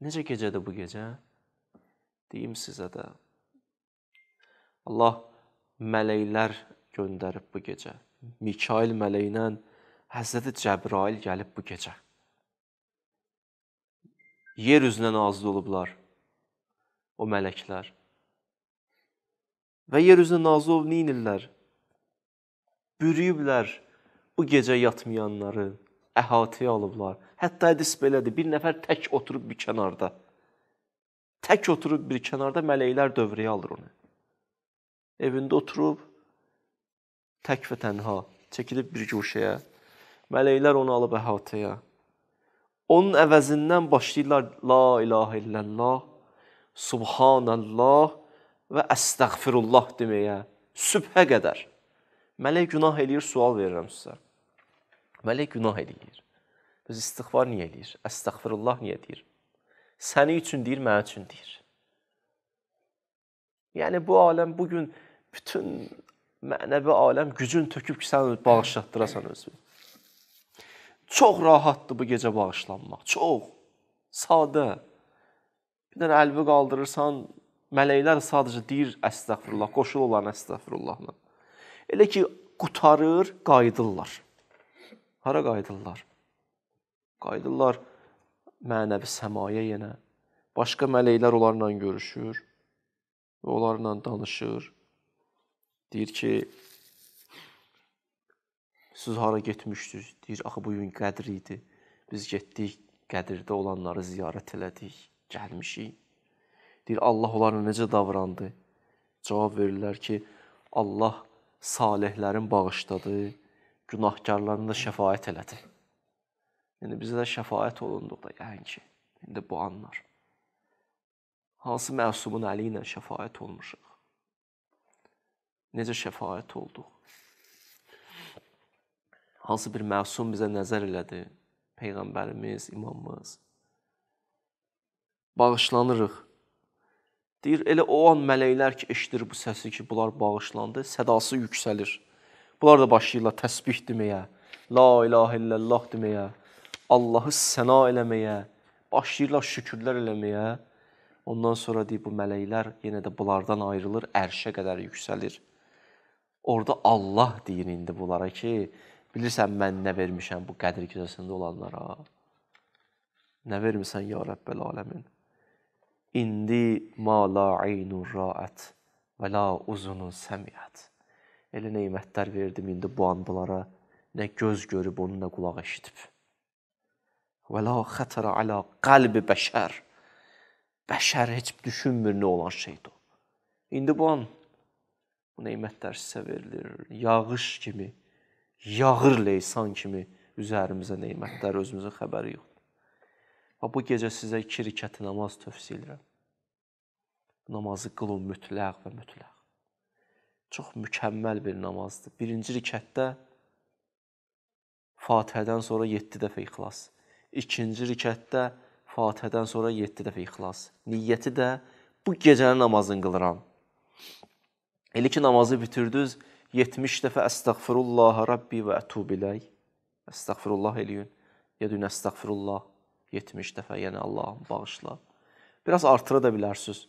Necə gecədir bu gecə? Deyim sizə də. Allah mələklər göndərib bu gecə. Mikail mələyi ilə Həzrəti Cəbrail gəlib bu gecə. Yer üzünə nazil olublar o mələklər. Və yer üzünə nazil olub nə edirlər? Bürüyüblər bu gecə yatmayanları, əhatəyə alıblar. Hətta hədis belədir. Bir nəfər tək oturub bir kənarda. Tək oturub bir kənarda mələklər dövrəyə alır onu. Evində oturub tək və tənha, çəkilib bir guşəyə. Mələklər onu alıb əhatəyə. Onun əvəzindən başlayırlar la ilaha illallah, subhanallah və əstəğfirullah deməyə sübhə qədər. Mələk günah eləyir, sual verirəm sizə. Mələk günah eləyir. Biz istighfar niyə eləyir? Əstəğfirullah niyə deyir? Səni üçün deyir, mənim üçün deyir. Yəni bu aləm bu gün bütün mənəvi aləm gücün töküb ki, sən bağışlatdırasan özünü. Çox rahatdır bu gecə bağışlanmaq. Çox sadə. Bir dənə əlbi qaldırırsan, mələklər sadəcə deyir əstəğfirullah, qoşulurlar əstəğfirullahla. Elə ki qutarır, qayıdırlar. Hara qayıdırlar? Qayıdırlar mənəvi səmaya yenə. Başqa mələklər onlarla görüşür və onlarla danışır. Deyir ki, siz hara getmişdiniz? Deyir, axı bu gün Qədr idi. Biz getdik, Qədirdə olanları ziyarət elədik, gəlmişik. Deyir, Allah onlara necə davrandı? Cavab verirlər ki, Allah salihlərin bağışladı, günahkarlarına şəfayət elədi. İndi yəni bizə də şəfayət olunduqda, yəni ki, indi bu anlar. Hansı məsumun əli ilə şəfayət olmuşuq? Necə şəfayət olduq? Hansı bir məsum bizə nəzər elədi? Peyğəmbərimiz, imamımız. Bağışlanırıq. Deyir, elə o an mələklər ki, eşidir bu səsi ki, bunlar bağışlandı, sədası yüksəlir. Bunlar da başlayırlar təsbih deməyə, la ilahe illallah deməyə, Allahı səna eləməyə, başlayırlar şükürlər eləməyə. Ondan sonra deyib bu mələklər yenə də bunlardan ayrılır, ərşə qədər yüksəlir. Orda Allah deyir indi bunlara ki, bilirsən mən nə vermişəm bu Qədir gecəsində olanlara? Nə vermisən ya Rəbbəl aləmin? İndi ma la aynur ra'at və la uzunun səmiyyət elə neymətlər verdim indi bu an bunlara. Nə göz görüb, onu nə qulaq eşidib. Və la xətərə alə qalbi bəşər. Bəşər heç düşünmür nə olan şeydir o. İndi bu an bu neymətlər sizə verilir. Yağış kimi, yağır leysan kimi üzərimizə neymətlər, özümüzün xəbəri yoxdur. Və bu gecə sizə iki rükət namaz tövsiyə edirəm. Namazı qılın mütləq və mütləq çox mükəmməl bir namazdır. Birinci rikətdə Fatihədən sonra 7 dəfə ixlas. İkinci rikətdə Fatihədən sonra 7 dəfə ixlas. Niyyəti də bu gecənin namazını qılıram. Elə ki namazı bitirdiniz, 70 dəfə əstəğfirullah Rabbi və ətub iləy. Əstəğfirullah eləyin. Yedün əstəğfirullah 70 dəfə, yəni Allahım bağışla. Biraz artıra da bilərsiniz.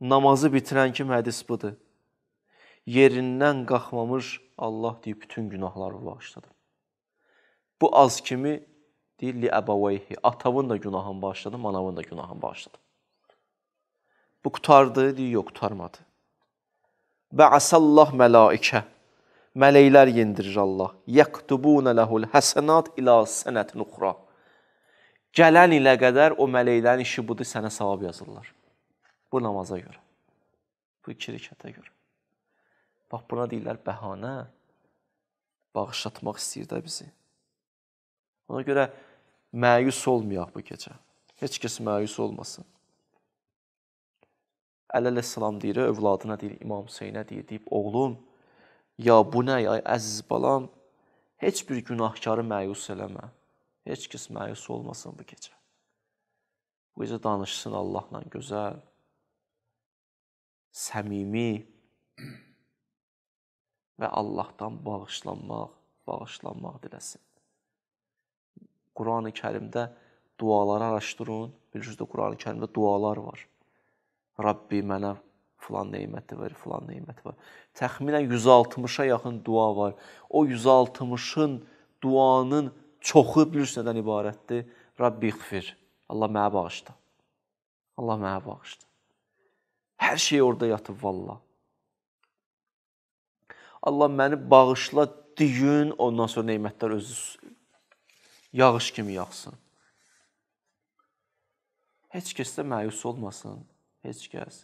Namazı bitirən kim hədis budur? Yerindən qalxmamış Allah deyir, bütün günahları bağışladı. Bu az kimi deyir, li əbəvəyhi, atamın da günahını bağışladı, manavın da günahını bağışladı. Bu qutardı, deyir, yox, qutarmadı. Və əsallah mələikə, mələylər yendirir Allah. Yəqtubunə ləhul həsənat ilə sənətin uxra. Gələn ilə qədər o mələylərin işi budur, sənə savab yazırlar. Bu namaza görə. Bu iki rəkətə görə. Bax, buna deyirlər bəhanə bağışlatmaq istəyir də bizi. Ona görə məyus olmayaq bu gecə. Heç kəs məyus olmasın. Əleyhissalam deyir, övladına deyir, İmam Hüseynə deyir, deyib, oğlum, ya bu nə, ya əziz balam, heç bir günahkarı məyus eləmə. Heç kəs məyus olmasın bu gecə. Bu gecə danışsın Allahla gözəl, səmimi və Allahdan bağışlanmaq, bağışlanmaq diləsin. Qurani Kərimdə duaları araşdırın. Bilirsiniz də Qurani Kərimdə dualar var. Rabbi mənə filan neməti ver, filan neməti var. Təxminən 160-a yaxın dua var. O 160-ın duanın çoxu bilirsiniz nədən ibarətdir? Rabbi xfir. Allah mənə bağışla. Allah mənə bağışla. Hər şey orada yatıb valla. Allah məni bağışla deyün, ondan sonra neymətlər özü yağış kimi yağsın. Heç kəs də məyus olmasın, heç kəs.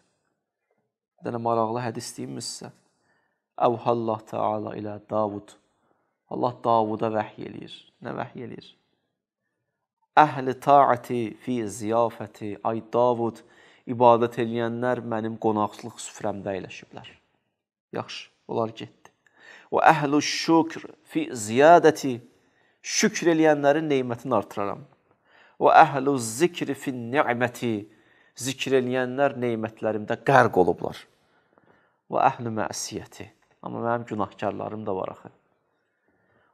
Bir dənə maraqlı hədis deyimizsə, Əvhallah Teala ilə Davud. Allah Davuda vəhy eləyir. Nə vəhy eləyir? Əhli taati fi ziyafəti, ay Davud, Davud, ibadət eləyənlər mənim qonaqlıq süfrəmdə əyləşiblər. Yaxşı, onlar getdi. Və əhlu şükr fi ziyadəti şükr eləyənlərin nemətini artıraram. Və əhlu zikri fi ni'məti zikr eləyənlər nemətlərimdə qərq olublar. Və əhlu məsiyyəti amma mənim günahkarlarım da var axı.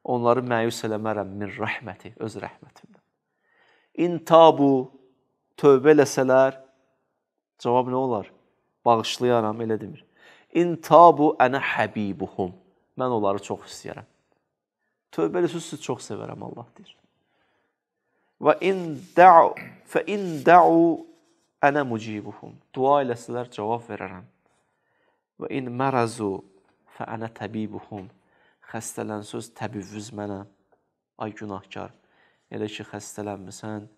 Onları məyus eləmərəm min rəhməti, öz rəhmətimdən. İn tabu tövbə eləsələr Cavab nə olar? Bağışlayaram, elə demir. İntabu ənə həbibuhum. Mən onları çox istəyirəm. Tövbə eləsiniz, sizi çox sevərəm, Allah deyir. Və in dəu, fə in dəu ənə mucibuhum. Dua eləsələr cavab verərəm. Və in mərəzu fə ənə təbibuhum. Xəstələnsiz təbivvüz mənəm. Ay günahkar, elə ki xəstələnmisən,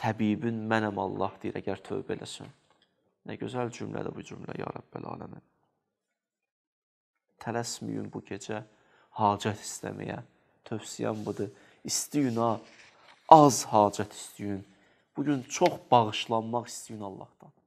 təbibin mənəm Allah deyir, əgər tövbə eləsin. Nə gözəl cümlədir bu cümlə, ya Rəbbəl aləmin. Tələsməyin bu gecə hacət istəməyə. Tövsiyəm budur. İstəyin ha, az hacət istəyin. Bugün çox bağışlanmaq istəyin Allahdan.